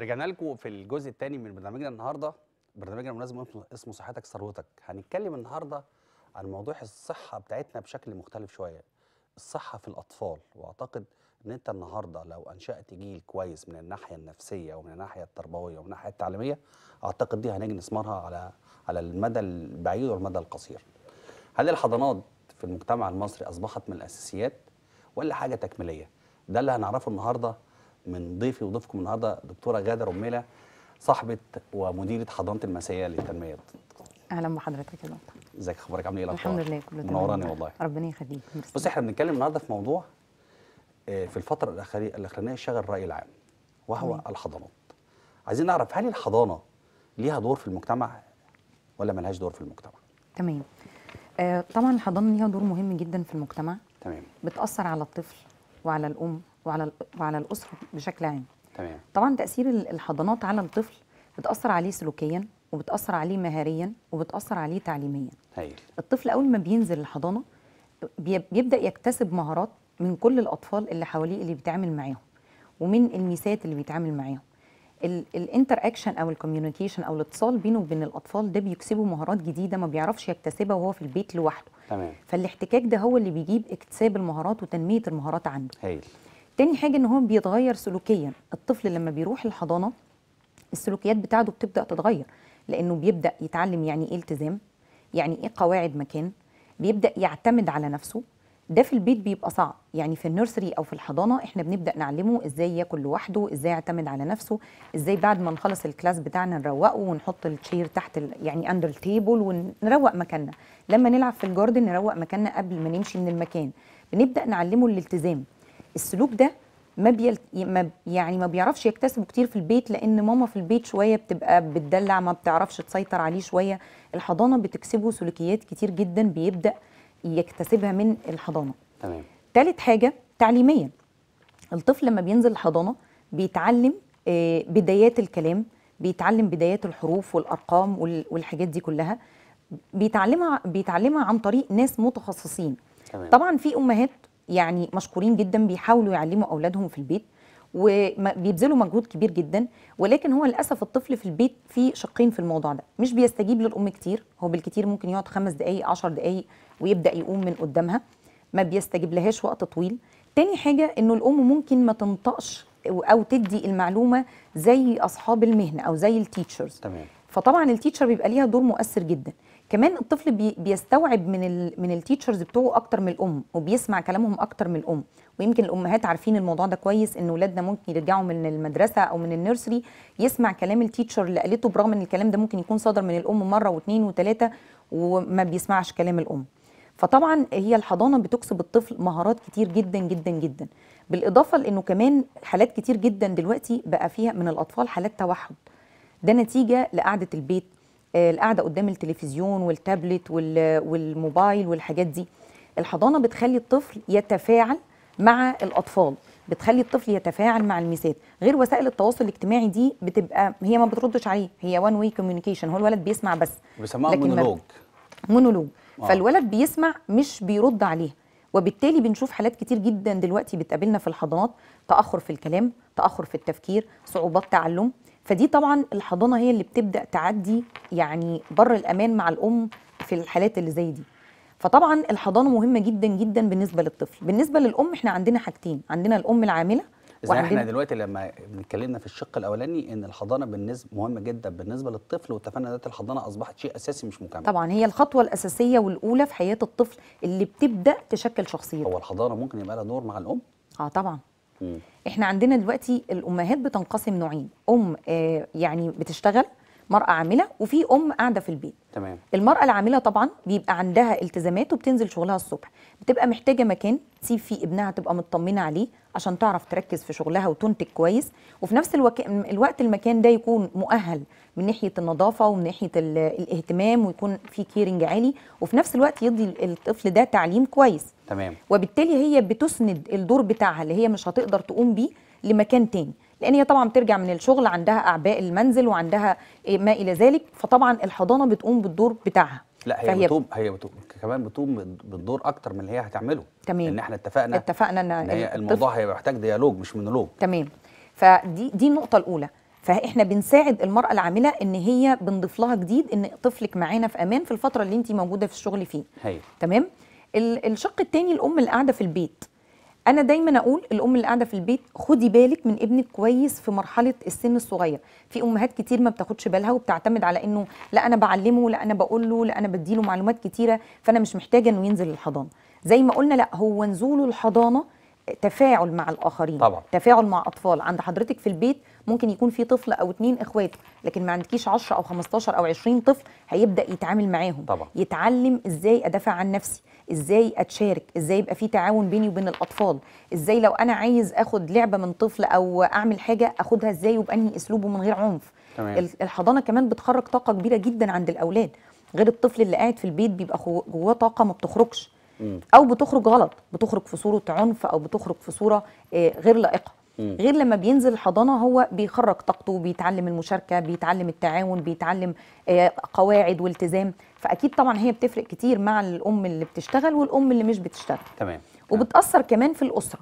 رجعنا لكم في الجزء الثاني من برنامجنا النهارده برنامجنا المناسب اسمه صحتك ثروتك هنتكلم النهارده عن موضوع الصحه بتاعتنا بشكل مختلف شويه الصحه في الاطفال واعتقد ان انت النهارده لو انشات جيل كويس من الناحيه النفسيه ومن الناحيه التربويه ومن الناحيه التعليميه اعتقد دي هنجني ثمارها على على المدى البعيد والمدى القصير هل الحضانات في المجتمع المصري اصبحت من الاساسيات ولا حاجه تكميليه ده اللي هنعرفه النهارده من ضيفي وضيفكم النهارده دكتوره غاده رمله صاحبه ومديره حضانه المسائيه للتنميه اهلا بحضرتك يا دكتور ازيك اخبارك عامل ايه, إيه الاخبار الحمد لله كله تمام منوراني والله ربنا يخليك بص احنا بنتكلم النهارده في موضوع آه، في الفتره الاخرانيه شغل الراي العام وهو مم. الحضانات عايزين نعرف هل الحضانه ليها دور في المجتمع ولا ملهاش دور في المجتمع تمام آه طبعا الحضانه ليها دور مهم جدا في المجتمع تمام بتاثر على الطفل وعلى الام وعلى وعلى الاسره بشكل عام تمام طبعا تاثير الحضانات على الطفل بتاثر عليه سلوكيا وبتاثر عليه مهاريا وبتاثر عليه تعليميا هايل. الطفل اول ما بينزل الحضانه بيبدا يكتسب مهارات من كل الاطفال اللي حواليه اللي بيتعامل معاهم ومن الميسات اللي بيتعامل معاهم الانتر اكشن او الكوميونيكيشن او الاتصال بينه وبين الاطفال ده بيكسبه مهارات جديده ما بيعرفش يكتسبها وهو في البيت لوحده تمام فالاحتكاك ده هو اللي بيجيب اكتساب المهارات وتنميه المهارات عنده هايل تاني حاجه ان هو بيتغير سلوكيا الطفل لما بيروح الحضانه السلوكيات بتاعته بتبدا تتغير لانه بيبدا يتعلم يعني ايه التزام يعني ايه قواعد مكان بيبدا يعتمد على نفسه ده في البيت بيبقى صعب يعني في النيرسري او في الحضانه احنا بنبدا نعلمه ازاي ياكل لوحده ازاي يعتمد على نفسه ازاي بعد ما نخلص الكلاس بتاعنا نروقه ونحط التشير تحت يعني اندر التيبل ونروق مكاننا لما نلعب في الجاردن نروق مكاننا قبل ما نمشي من المكان بنبدا نعلمه الالتزام السلوك ده ما بيل... ما يعني ما بيعرفش يكتسبه كتير في البيت لان ماما في البيت شويه بتبقى بتدلع ما بتعرفش تسيطر عليه شويه الحضانه بتكسبه سلوكيات كتير جدا بيبدا يكتسبها من الحضانه تمام تالت حاجه تعليميا الطفل لما بينزل الحضانه بيتعلم آه، بدايات الكلام بيتعلم بدايات الحروف والارقام والحاجات دي كلها بيتعلمها بيتعلمها عن طريق ناس متخصصين طبعا في امهات يعني مشكورين جدا بيحاولوا يعلموا اولادهم في البيت وبيبذلوا مجهود كبير جدا ولكن هو للاسف الطفل في البيت في شقين في الموضوع ده مش بيستجيب للام كتير هو بالكتير ممكن يقعد خمس دقائق عشر دقائق ويبدا يقوم من قدامها ما بيستجيب لهاش وقت طويل تاني حاجه انه الام ممكن ما تنطقش او تدي المعلومه زي اصحاب المهنه او زي التيتشرز تمام فطبعا التيتشر بيبقى ليها دور مؤثر جدا كمان الطفل بي بيستوعب من ال من التيتشرز بتوعه اكتر من الام وبيسمع كلامهم اكتر من الام ويمكن الامهات عارفين الموضوع ده كويس ان ولادنا ممكن يرجعوا من المدرسه او من النيرسري يسمع كلام التيتشر اللي قالته برغم ان الكلام ده ممكن يكون صدر من الام مره واثنين وثلاثه وما بيسمعش كلام الام فطبعا هي الحضانه بتكسب الطفل مهارات كتير جدا جدا جدا بالاضافه لانه كمان حالات كتير جدا دلوقتي بقى فيها من الاطفال حالات توحد ده نتيجه لقعده البيت القعده قدام التلفزيون والتابلت والموبايل والحاجات دي الحضانه بتخلي الطفل يتفاعل مع الاطفال بتخلي الطفل يتفاعل مع الميسات غير وسائل التواصل الاجتماعي دي بتبقى هي ما بتردش عليه هي وان واي كوميونيكيشن هو الولد بيسمع بس بيسموها مونولوج مونولوج آه. فالولد بيسمع مش بيرد عليه وبالتالي بنشوف حالات كتير جدا دلوقتي بتقابلنا في الحضانات تاخر في الكلام تاخر في التفكير صعوبات تعلم فدي طبعا الحضانه هي اللي بتبدا تعدي يعني بر الامان مع الام في الحالات اللي زي دي فطبعا الحضانه مهمه جدا جدا بالنسبه للطفل بالنسبه للام احنا عندنا حاجتين عندنا الام العامله زي احنا دلوقتي لما اتكلمنا في الشق الاولاني ان الحضانه بالنسبه مهمه جدا بالنسبه للطفل واتفقنا ان الحضانه اصبحت شيء اساسي مش مكمل طبعا هي الخطوه الاساسيه والاولى في حياه الطفل اللي بتبدا تشكل شخصيته هو الحضانه ممكن يبقى لها دور مع الام اه طبعا م. احنا عندنا دلوقتي الامهات بتنقسم نوعين ام آه، يعني بتشتغل مرأة عاملة وفي أم قاعدة في البيت تمام المرأة العاملة طبعا بيبقى عندها التزامات وبتنزل شغلها الصبح بتبقى محتاجة مكان تسيب فيه ابنها تبقى مطمنة عليه عشان تعرف تركز في شغلها وتنتج كويس وفي نفس الوقت المكان ده يكون مؤهل من ناحيه النظافه ومن ناحيه الاهتمام ويكون في كيرنج عالي وفي نفس الوقت يدي الطفل ده تعليم كويس تمام وبالتالي هي بتسند الدور بتاعها اللي هي مش هتقدر تقوم بيه لمكان تاني لان هي طبعا بترجع من الشغل عندها اعباء المنزل وعندها ما الى ذلك فطبعا الحضانه بتقوم بالدور بتاعها لا هي فهي بتقوم هي بتقوم كمان بتقوم بالدور اكتر من اللي هي هتعمله تمام ان احنا اتفقنا اتفقنا ان, إن هي الموضوع هيبقى محتاج ديالوج مش مونولوج تمام فدي دي النقطه الاولى فاحنا بنساعد المراه العامله ان هي بنضيف لها جديد ان طفلك معانا في امان في الفتره اللي انت موجوده في الشغل فيه هي. تمام الشق الثاني الام اللي قاعده في البيت انا دايما اقول الام اللي قاعده في البيت خدي بالك من ابنك كويس في مرحله السن الصغير في امهات كتير ما بتاخدش بالها وبتعتمد على انه لا انا بعلمه لا انا بقول له لا انا بديله معلومات كتيره فانا مش محتاجه انه ينزل الحضانه زي ما قلنا لا هو نزوله الحضانه تفاعل مع الاخرين طبعا. تفاعل مع اطفال عند حضرتك في البيت ممكن يكون في طفل او اتنين اخوات لكن ما عندكيش 10 او 15 او 20 طفل هيبدا يتعامل معاهم طبعا. يتعلم ازاي ادافع عن نفسي ازاي اتشارك ازاي يبقى في تعاون بيني وبين الاطفال ازاي لو انا عايز اخد لعبه من طفل او اعمل حاجه اخدها ازاي وبانهي اسلوبه من غير عنف تمام. الحضانه كمان بتخرج طاقه كبيره جدا عند الاولاد غير الطفل اللي قاعد في البيت بيبقى جواه طاقه ما بتخرجش او بتخرج غلط بتخرج في صوره عنف او بتخرج في صوره آه، غير لائقه غير لما بينزل الحضانه هو بيخرج طاقته بيتعلم المشاركه بيتعلم التعاون بيتعلم آه، قواعد والتزام فاكيد طبعا هي بتفرق كتير مع الام اللي بتشتغل والام اللي مش بتشتغل تمام وبتاثر كمان في الاسره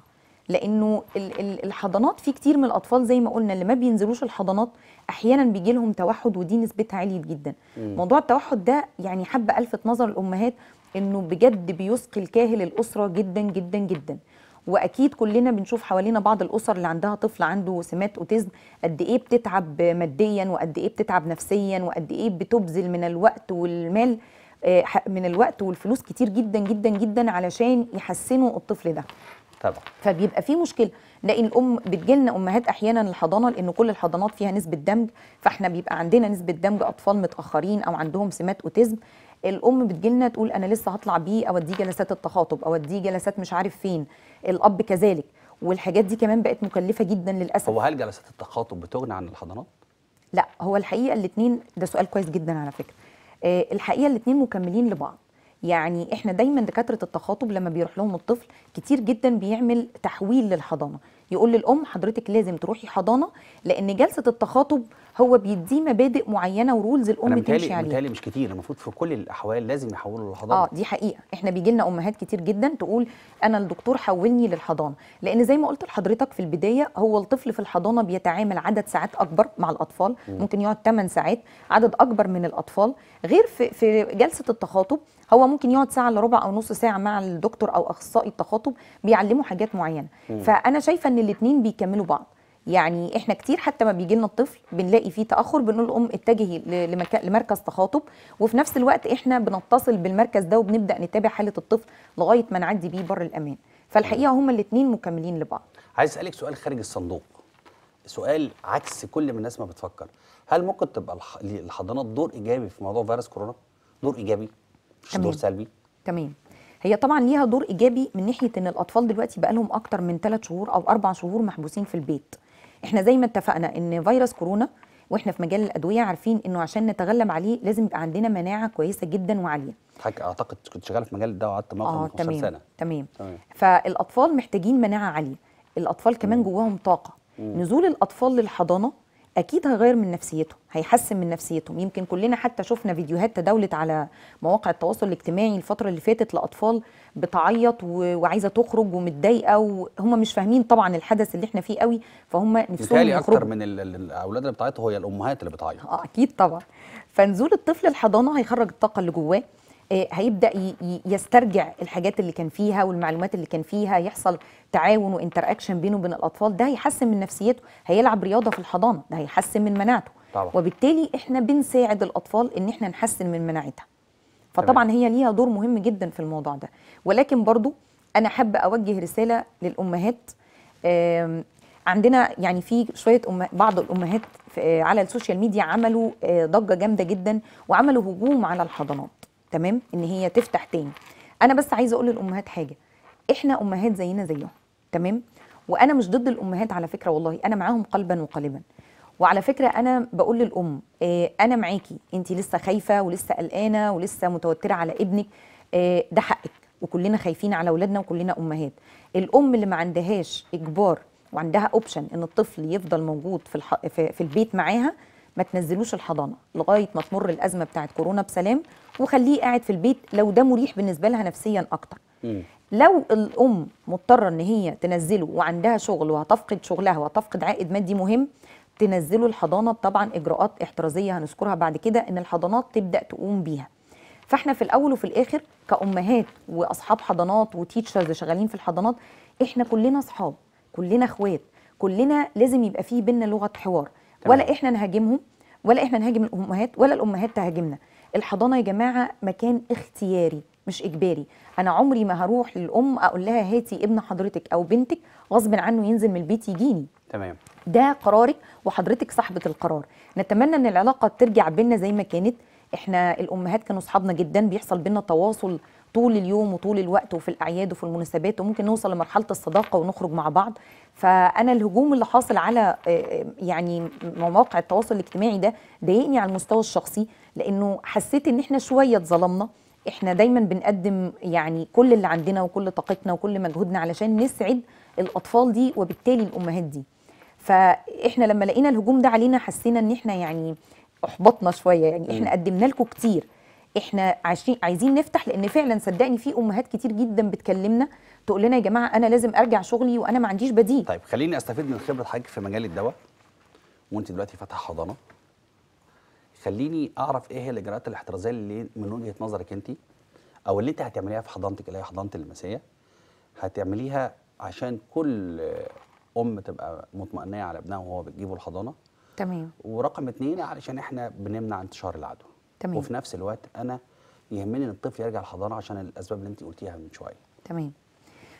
لانه الحضانات في كتير من الاطفال زي ما قلنا اللي ما بينزلوش الحضانات احيانا بيجي لهم توحد ودي نسبتها عاليه جدا مم. موضوع التوحد ده يعني حابه الفت نظر الامهات انه بجد بيثقل كاهل الاسره جدا جدا جدا واكيد كلنا بنشوف حوالينا بعض الاسر اللي عندها طفل عنده سمات اوتيزم قد ايه بتتعب ماديا وقد ايه بتتعب نفسيا وقد ايه بتبذل من الوقت والمال آه، من الوقت والفلوس كتير جدا جدا جدا علشان يحسنوا الطفل ده طبعا فبيبقى في مشكله نلاقي الام بتجيلنا امهات احيانا الحضانه لان كل الحضانات فيها نسبه دمج فاحنا بيبقى عندنا نسبه دمج اطفال متاخرين او عندهم سمات اوتيزم الام بتجيلنا تقول انا لسه هطلع بيه اوديه جلسات التخاطب اوديه جلسات مش عارف فين الاب كذلك والحاجات دي كمان بقت مكلفه جدا للاسف هو هل جلسات التخاطب بتغني عن الحضانات لا هو الحقيقه الاثنين ده سؤال كويس جدا على فكره آه الحقيقه الاثنين مكملين لبعض يعني احنا دايما دكاتره التخاطب لما بيروح لهم الطفل كتير جدا بيعمل تحويل للحضانه يقول للام حضرتك لازم تروحي حضانه لان جلسه التخاطب هو بيديه مبادئ معينه ورولز الام تمشي عليها متهيألي مش كتير المفروض في كل الاحوال لازم يحولوا للحضانه اه دي حقيقه احنا بيجي لنا امهات كتير جدا تقول انا الدكتور حولني للحضانه لان زي ما قلت لحضرتك في البدايه هو الطفل في الحضانه بيتعامل عدد ساعات اكبر مع الاطفال م. ممكن يقعد 8 ساعات عدد اكبر من الاطفال غير في في جلسه التخاطب هو ممكن يقعد ساعه الا ربع او نص ساعه مع الدكتور او اخصائي التخاطب بيعلمه حاجات معينه م. فانا شايفه ان الاثنين بيكملوا بعض يعني احنا كتير حتى ما بيجي لنا الطفل بنلاقي فيه تاخر بنقول الام اتجهي لمركز تخاطب وفي نفس الوقت احنا بنتصل بالمركز ده وبنبدا نتابع حاله الطفل لغايه ما نعدي بيه بر الامان فالحقيقه هما الاثنين مكملين لبعض عايز اسالك سؤال خارج الصندوق سؤال عكس كل ما الناس ما بتفكر هل ممكن تبقى الحضانات دور ايجابي في موضوع فيروس كورونا دور ايجابي مش تمام. دور سلبي تمام هي طبعا ليها دور ايجابي من ناحيه ان الاطفال دلوقتي بقى لهم اكتر من 3 شهور او 4 شهور محبوسين في البيت احنا زي ما اتفقنا ان فيروس كورونا واحنا في مجال الادويه عارفين انه عشان نتغلب عليه لازم يبقى عندنا مناعه كويسه جدا وعاليه حاجة اعتقد كنت شغاله في مجال الدواء قعدت موقع آه من 15 سنه تمام تمام فالاطفال محتاجين مناعه عاليه الاطفال كمان جواهم طاقه مم. نزول الاطفال للحضانه اكيد هيغير من نفسيته هيحسن من نفسيتهم يمكن كلنا حتى شفنا فيديوهات تداولت على مواقع التواصل الاجتماعي الفتره اللي فاتت لاطفال بتعيط وعايزه تخرج ومتضايقه وهم مش فاهمين طبعا الحدث اللي احنا فيه قوي فهم نفسهم يخرجوا اكتر من الاولاد اللي بتعيط هو الامهات اللي بتعيط آه، اكيد طبعا فنزول الطفل الحضانه هيخرج الطاقه اللي جواه آه، هيبدا يسترجع الحاجات اللي كان فيها والمعلومات اللي كان فيها يحصل تعاون وانتر اكشن بينه وبين الاطفال ده هيحسن من نفسيته هيلعب رياضه في الحضانه ده هيحسن من مناعته طبعا. وبالتالي احنا بنساعد الاطفال ان احنا نحسن من مناعتها فطبعا هي ليها دور مهم جدا في الموضوع ده ولكن برضو انا حابه اوجه رساله للامهات عندنا يعني في شويه أم... بعض الامهات على السوشيال ميديا عملوا آه، ضجه جامده جدا وعملوا هجوم على الحضانات تمام ان هي تفتح تاني انا بس عايزه اقول للامهات حاجه احنا امهات زينا زيهم تمام وانا مش ضد الامهات على فكره والله انا معاهم قلبا وقالبا وعلى فكره انا بقول للام آه، انا معاكي انت لسه خايفه ولسه قلقانه ولسه متوتره على ابنك آه، ده حقك وكلنا خايفين على اولادنا وكلنا امهات الام اللي ما عندهاش اجبار وعندها اوبشن ان الطفل يفضل موجود في الح... في البيت معاها ما تنزلوش الحضانه لغايه ما تمر الازمه بتاعه كورونا بسلام وخليه قاعد في البيت لو ده مريح بالنسبه لها نفسيا اكتر لو الام مضطره ان هي تنزله وعندها شغل وهتفقد شغلها وهتفقد عائد مادي مهم تنزله الحضانه طبعا اجراءات احترازيه هنذكرها بعد كده ان الحضانات تبدا تقوم بيها فاحنا في الاول وفي الاخر كامهات واصحاب حضانات وتيتشرز شغالين في الحضانات احنا كلنا اصحاب كلنا اخوات كلنا لازم يبقى فيه بينا لغه حوار ولا احنا نهاجمهم ولا احنا نهاجم الامهات ولا الامهات تهاجمنا الحضانه يا جماعه مكان اختياري مش اجباري انا عمري ما هروح للام اقول لها هاتي ابن حضرتك او بنتك غصب عنه ينزل من البيت يجيني تمام ده قرارك وحضرتك صاحبه القرار نتمنى ان العلاقه ترجع بينا زي ما كانت احنا الامهات كانوا اصحابنا جدا بيحصل بينا تواصل طول اليوم وطول الوقت وفي الاعياد وفي المناسبات وممكن نوصل لمرحله الصداقه ونخرج مع بعض فانا الهجوم اللي حاصل على آه، آه، يعني مواقع التواصل الاجتماعي ده ضايقني على المستوى الشخصي لانه حسيت ان احنا شويه اتظلمنا احنا دايما بنقدم يعني كل اللي عندنا وكل طاقتنا وكل مجهودنا علشان نسعد الاطفال دي وبالتالي الامهات دي فاحنا لما لقينا الهجوم ده علينا حسينا ان احنا يعني احبطنا شويه يعني احنا قدمنا لكم كتير احنا عايشين عايزين نفتح لان فعلا صدقني في امهات كتير جدا بتكلمنا تقول لنا يا جماعه انا لازم ارجع شغلي وانا ما عنديش بديل طيب خليني استفيد من خبره حضرتك في مجال الدواء وانت دلوقتي فاتحه حضانه خليني اعرف ايه هي الاجراءات الاحترازيه اللي من وجهه نظرك انت او اللي انت هتعمليها في حضانتك اللي هي حضانه المسيه هتعمليها عشان كل ام تبقى مطمئنه على ابنها وهو بتجيبه الحضانه تمام ورقم اتنين علشان احنا بنمنع انتشار العدوى تمام. وفي نفس الوقت انا يهمني ان الطفل يرجع الحضانه عشان الاسباب اللي انت قلتيها من شويه تمام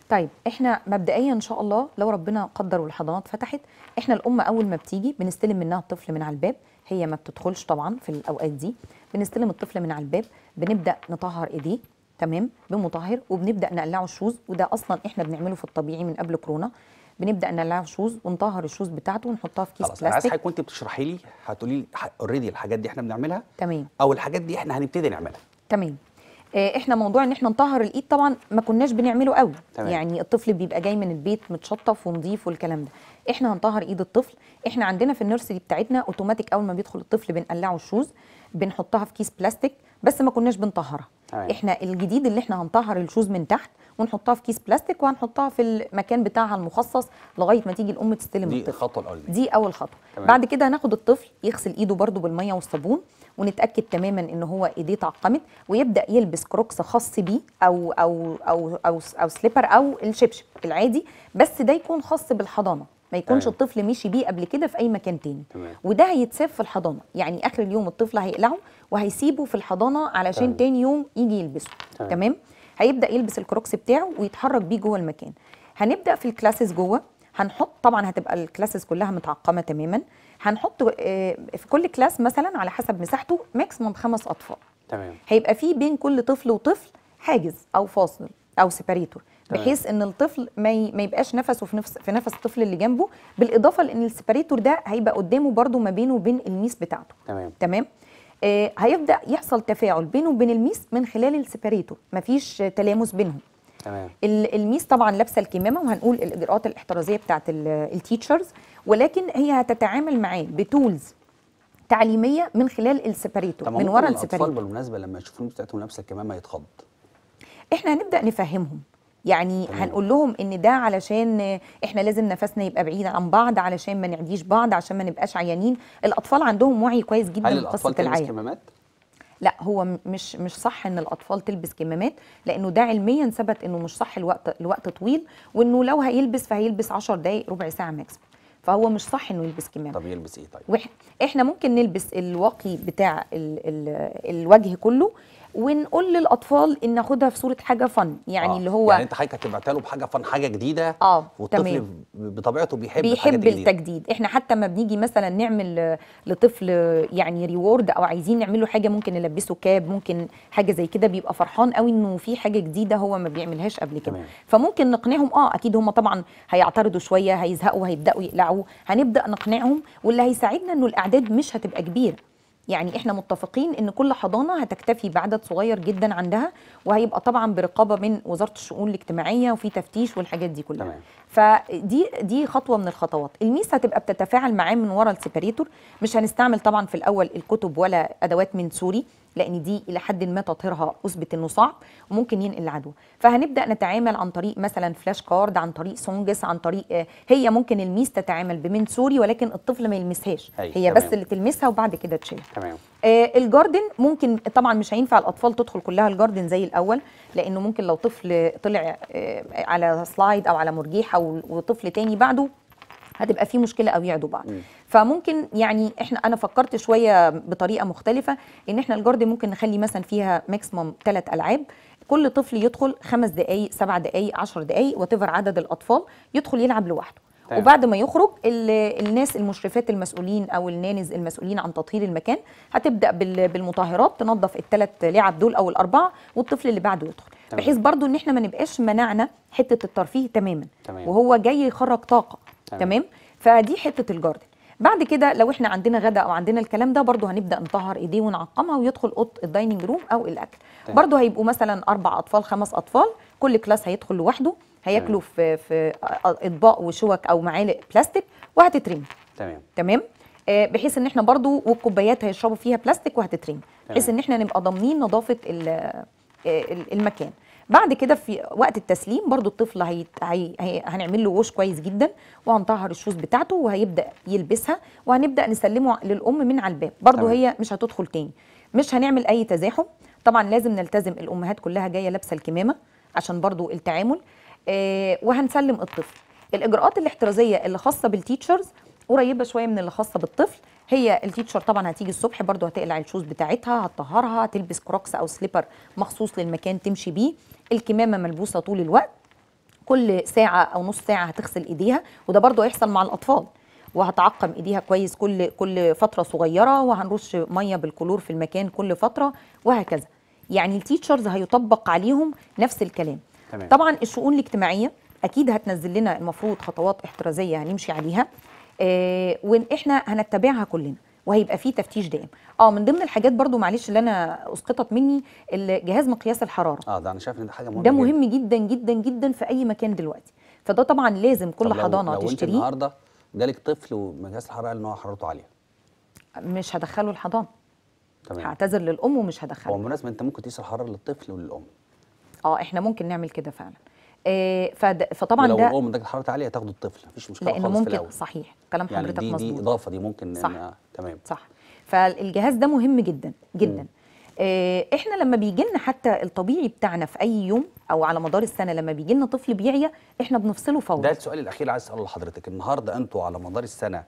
طيب احنا مبدئيا ان شاء الله لو ربنا قدر والحضانات فتحت احنا الام اول ما بتيجي بنستلم منها الطفل من على الباب هي ما بتدخلش طبعا في الاوقات دي بنستلم الطفل من على الباب بنبدا نطهر ايديه تمام بمطهر وبنبدا نقلعه الشوز وده اصلا احنا بنعمله في الطبيعي من قبل كورونا بنبدا نقلعه شوز ونطهر الشوز بتاعته ونحطها في كيس خلاص بلاستيك خلاص عايز حضرتك بتشرحي لي هتقولي لي اوريدي الحاجات دي احنا بنعملها تمام او الحاجات دي احنا هنبتدي نعملها تمام آه، احنا موضوع ان احنا نطهر الايد طبعا ما كناش بنعمله قوي تمام. يعني الطفل بيبقى جاي من البيت متشطف ونضيف والكلام ده احنا هنطهر ايد الطفل احنا عندنا في النيرسري بتاعتنا اوتوماتيك اول ما بيدخل الطفل بنقلعه الشوز بنحطها في كيس بلاستيك بس ما كناش بنطهرها أيوة. احنا الجديد اللي احنا هنطهر الشوز من تحت ونحطها في كيس بلاستيك وهنحطها في المكان بتاعها المخصص لغايه ما تيجي الام تستلم دي الطفل الخطوه الاولى دي اول خطوه تمام. بعد كده هناخد الطفل يغسل ايده برده بالميه والصابون ونتاكد تماما ان هو ايديه اتعقمت ويبدا يلبس كروكس خاص بيه أو, او او او او, أو سليبر او الشبشب العادي بس ده يكون خاص بالحضانه ما يكونش أيوة. الطفل مشي بيه قبل كده في اي مكان تاني تمام. وده هيتساب في الحضانه يعني اخر اليوم الطفل هيقلعه وهيسيبه في الحضانه علشان تمام. تاني يوم يجي يلبسه تمام, تمام؟ هيبدا يلبس الكروكس بتاعه ويتحرك بيه جوه المكان هنبدا في الكلاسز جوه هنحط طبعا هتبقى الكلاسز كلها متعقمه تماما هنحط آه، في كل كلاس مثلا على حسب مساحته ماكسيموم خمس اطفال تمام هيبقى في بين كل طفل وطفل حاجز او فاصل او سيباريتور بحيث ان الطفل ما ما يبقاش نفسه في نفس في نفس الطفل اللي جنبه بالاضافه لان السباريتور ده هيبقى قدامه برده ما بينه وبين الميس بتاعته تمام تمام آه هيبدا يحصل تفاعل بينه وبين الميس من خلال السباريتور مفيش تلامس بينهم تمام الميس طبعا لابسه الكمامه وهنقول الاجراءات الاحترازيه بتاعت التيتشرز ولكن هي هتتعامل معاه بتولز تعليميه من خلال السباريتور من ورا السباريتور بالمناسبه لما يشوفون بتاعتهم لابسه الكمامه يتخض احنا هنبدا نفهمهم يعني هنقول لهم ان ده علشان احنا لازم نفسنا يبقى بعيد عن بعض علشان ما نعديش بعض عشان ما نبقاش عيانين الاطفال عندهم وعي كويس جدا بقصه العيان لا هو مش مش صح ان الاطفال تلبس كمامات لانه ده علميا ثبت انه مش صح الوقت الوقت طويل وانه لو هيلبس فهيلبس 10 دقائق ربع ساعه ماكس فهو مش صح انه يلبس كمامه طب يلبس ايه طيب احنا ممكن نلبس الواقي بتاع ال ال الوجه كله ونقول للاطفال ان ناخدها في صوره حاجه فن يعني آه. اللي هو يعني انت حضرتك هتبعتها له بحاجه فن حاجه جديده اه والطفل تمام. بطبيعته بيحب بيحب التجديد احنا حتى ما بنيجي مثلا نعمل لطفل يعني ريورد او عايزين نعمل له حاجه ممكن نلبسه كاب ممكن حاجه زي كده بيبقى فرحان قوي انه في حاجه جديده هو ما بيعملهاش قبل كده تمام. فممكن نقنعهم اه اكيد هم طبعا هيعترضوا شويه هيزهقوا هيبداوا يقلعوا هنبدا نقنعهم واللي هيساعدنا انه الاعداد مش هتبقى كبيره يعني احنا متفقين ان كل حضانه هتكتفي بعدد صغير جدا عندها وهيبقى طبعا برقابه من وزاره الشؤون الاجتماعيه وفي تفتيش والحاجات دي كلها تمام. فدي دي خطوه من الخطوات الميس هتبقى بتتفاعل معاه من ورا السيباريتور مش هنستعمل طبعا في الاول الكتب ولا ادوات من سوري لان دي الى حد ما تطهيرها اثبت انه صعب وممكن ينقل العدوى فهنبدا نتعامل عن طريق مثلا فلاش كارد عن طريق سونجس عن طريق آه، هي ممكن الميس تتعامل بمنسوري سوري ولكن الطفل ما يلمسهاش أيوة، هي تمام. بس اللي تلمسها وبعد كده تشيلها تمام آه الجاردن ممكن طبعا مش هينفع الاطفال تدخل كلها الجاردن زي الاول لانه ممكن لو طفل طلع آه على سلايد او على مرجيحه وطفل تاني بعده هتبقى في مشكله او يعدوا بعض فممكن يعني احنا انا فكرت شويه بطريقه مختلفه ان احنا الجاردن ممكن نخلي مثلا فيها ماكسيمم ثلاث العاب كل طفل يدخل خمس دقائق سبع دقائق عشر دقائق وتفر عدد الاطفال يدخل يلعب لوحده طيب. وبعد ما يخرج الناس المشرفات المسؤولين او النانز المسؤولين عن تطهير المكان هتبدا بالمطهرات تنظف الثلاث لعب دول او الاربعه والطفل اللي بعده يدخل طيب. بحيث برضو ان احنا ما نبقاش منعنا حته الترفيه تماما تمام. وهو جاي يخرج طاقه تمام فدي حته الجاردن بعد كده لو احنا عندنا غدا او عندنا الكلام ده برضو هنبدا نطهر ايديه ونعقمها ويدخل اوضه الدايننج روم او الاكل طيب. برضو هيبقوا مثلا اربع اطفال خمس اطفال كل كلاس هيدخل لوحده هياكلوا في في اطباق وشوك او معالق بلاستيك وهتترمي تمام تمام آه، بحيث ان احنا برضو والكوبايات هيشربوا فيها بلاستيك وهتترمي بحيث ان احنا نبقى ضامنين نظافه آه، المكان بعد كده في وقت التسليم برضو الطفل هي... هي... هي... هنعمل له وش كويس جدا وهنطهر الشوز بتاعته وهيبدا يلبسها وهنبدا نسلمه للام من على الباب برضو هي مش هتدخل تاني مش هنعمل اي تزاحم طبعا لازم نلتزم الامهات كلها جايه لابسه الكمامه عشان برضو التعامل آه وهنسلم الطفل الاجراءات الاحترازيه اللي خاصه بالتيتشرز قريبه شويه من اللي خاصه بالطفل هي التيتشر طبعا هتيجي الصبح برضو هتقلع الشوز بتاعتها هتطهرها هتلبس كروكس او سليبر مخصوص للمكان تمشي بيه الكمامه ملبوسه طول الوقت كل ساعه او نص ساعه هتغسل ايديها وده برضو هيحصل مع الاطفال وهتعقم ايديها كويس كل كل فتره صغيره وهنرش ميه بالكلور في المكان كل فتره وهكذا يعني التيتشرز هيطبق عليهم نفس الكلام تمام. طبعا الشؤون الاجتماعيه اكيد هتنزل لنا المفروض خطوات احترازيه هنمشي عليها آه واحنا هنتبعها كلنا وهيبقى فيه تفتيش دائم اه من ضمن الحاجات برضو معلش اللي انا اسقطت مني جهاز مقياس الحراره اه ده انا شايف ان ده حاجه مهمه ده مهم جدا جدا جدا في اي مكان دلوقتي فده طبعا لازم كل حضانه لو تشتريه لو النهارده جالك طفل ومقياس الحراره قال ان هو حرارته عاليه مش هدخله الحضانه تمام هعتذر للام ومش هدخله هو بالمناسبه انت ممكن تقيس الحراره للطفل وللام اه احنا ممكن نعمل كده فعلا آه، فطبعا ده لو الام درجه الحراره عاليه تاخد الطفل مفيش مشكله لأنه خالص ممكن في الاول صحيح كلام يعني حضرتك مظبوط دي, دي اضافه دي ممكن صح تمام صح فالجهاز ده مهم جدا جدا م. آه، احنا لما بيجي لنا حتى الطبيعي بتاعنا في اي يوم او على مدار السنه لما بيجي لنا طفل بيعيا احنا بنفصله فورا ده السؤال الاخير عايز اساله لحضرتك النهارده انتوا على مدار السنه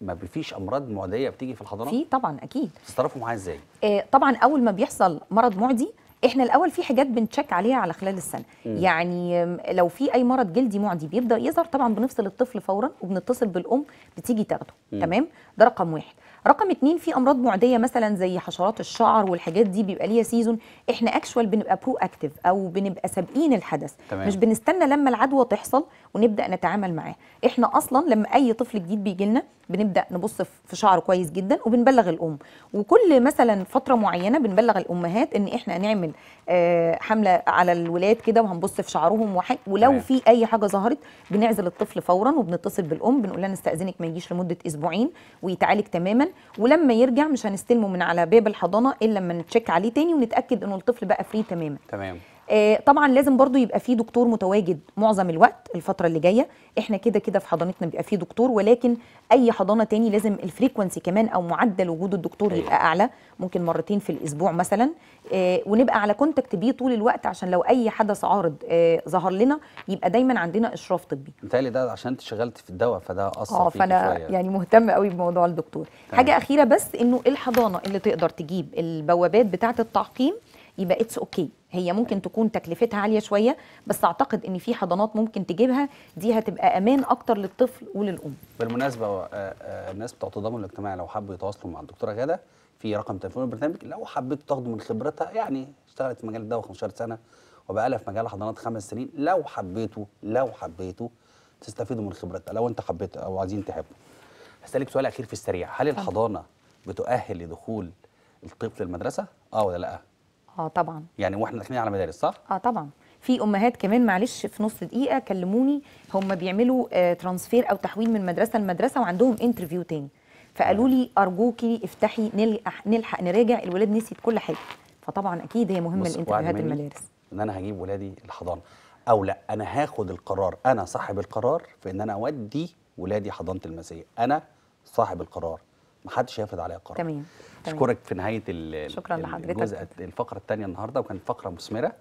ما فيش امراض معديه بتيجي في الحضانه في طبعا اكيد بتتصرفوا معاها ازاي آه طبعا اول ما بيحصل مرض معدي احنا الاول في حاجات بنتشك عليها على خلال السنه مم. يعني لو في اي مرض جلدي معدي بيبدا يظهر طبعا بنفصل الطفل فورا وبنتصل بالام بتيجي تاخده تمام ده رقم واحد رقم اتنين في امراض معديه مثلا زي حشرات الشعر والحاجات دي بيبقى ليها سيزون احنا اكشوال بنبقى برو اكتف او بنبقى سابقين الحدث تمام. مش بنستنى لما العدوى تحصل ونبدا نتعامل معاه احنا اصلا لما اي طفل جديد بيجي لنا بنبدا نبص في شعره كويس جدا وبنبلغ الام وكل مثلا فتره معينه بنبلغ الامهات ان احنا هنعمل آه، حمله على الولاد كده وهنبص في شعرهم وحي... ولو تمام. في اي حاجه ظهرت بنعزل الطفل فورا وبنتصل بالام بنقول لها نستاذنك ما يجيش لمده اسبوعين ويتعالج تماما ولما يرجع مش هنستلمه من على باب الحضانه الا لما نتشيك عليه تاني ونتاكد انه الطفل بقى فري تماما تمام آه، طبعا لازم برضو يبقى في دكتور متواجد معظم الوقت الفتره اللي جايه احنا كده كده في حضانتنا بيبقى في دكتور ولكن اي حضانه تاني لازم الفريكونسي كمان او معدل وجود الدكتور أيوة. يبقى اعلى ممكن مرتين في الاسبوع مثلا آه، ونبقى على كونتاكت بيه طول الوقت عشان لو اي حدث عارض آه، ظهر لنا يبقى دايما عندنا اشراف طبي متهيألي ده عشان انت شغلت في الدواء فده اثر اه فانا يعني. يعني مهتم قوي بموضوع الدكتور طيب. حاجه اخيره بس انه إيه الحضانه اللي تقدر تجيب البوابات بتاعه التعقيم يبقى اتس اوكي هي ممكن تكون تكلفتها عاليه شويه بس اعتقد ان في حضانات ممكن تجيبها دي هتبقى امان اكتر للطفل وللام بالمناسبه آه، آه، الناس بتوع التضامن الاجتماعي لو حبوا يتواصلوا مع الدكتوره غاده في رقم تليفون البرنامج لو حبيتوا تاخدوا من خبرتها يعني اشتغلت في مجال الدواء 15 سنه وبقالها في مجال حضانات خمس سنين لو حبيتوا لو حبيتوا تستفيدوا من خبرتها لو انت حبيت او عايزين تحبوا هسألك سؤال اخير في السريع هل الحضانه بتؤهل لدخول الطفل المدرسه اه ولا لا اه طبعا يعني واحنا داخلين على مدارس صح؟ اه طبعا في امهات كمان معلش في نص دقيقه كلموني هم بيعملوا آه ترانسفير او تحويل من مدرسه لمدرسه وعندهم انترفيو تاني فقالوا لي ارجوكي افتحي نلحق, نلحق نراجع الولاد نسيت كل حاجه فطبعا اكيد هي مهمه الانترفيوهات المدارس ان انا هجيب ولادي الحضانه او لا انا هاخد القرار انا صاحب القرار في ان انا اودي ولادي حضانه المسيح انا صاحب القرار محدش هيفرض عليها قرار تمام اشكرك في نهايه شكرا لحضرتك الفقره الثانيه النهارده وكانت فقره مثمره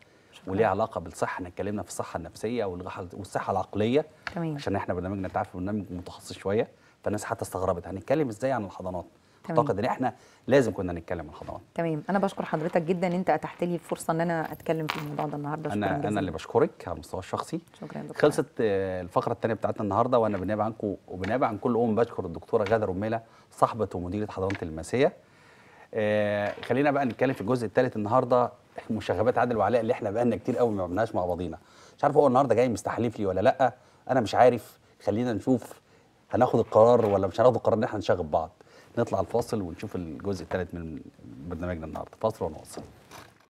وليها علاقه بالصحه احنا اتكلمنا في الصحه النفسيه والصحه العقليه تمام عشان احنا برنامجنا انت عارف برنامج متخصص شويه فالناس حتى استغربت هنتكلم ازاي عن الحضانات اعتقد ان احنا لازم كنا نتكلم الحضانه تمام انا بشكر حضرتك جدا ان انت اتحت لي فرصه ان انا اتكلم في الموضوع ده النهارده شكرا انا جزيلا. انا اللي بشكرك على المستوى الشخصي شكرا دكتور خلصت آه، الفقره الثانيه بتاعتنا النهارده وانا بالنيابه عنكم وبالنيابه عن كل ام بشكر الدكتوره غاده رميله صاحبه ومديره حضانه الماسيه آه خلينا بقى نتكلم في الجزء الثالث النهارده مشاغبات عادل وعلاء اللي احنا بقالنا كتير قوي ما عملناش مع بعضينا مش عارف هو النهارده جاي مستحلف لي ولا لا انا مش عارف خلينا نشوف هناخد القرار ولا مش هناخد القرار ان احنا نشاغب بعض نطلع الفاصل ونشوف الجزء الثالث من برنامجنا النهارده فاصل ونوصل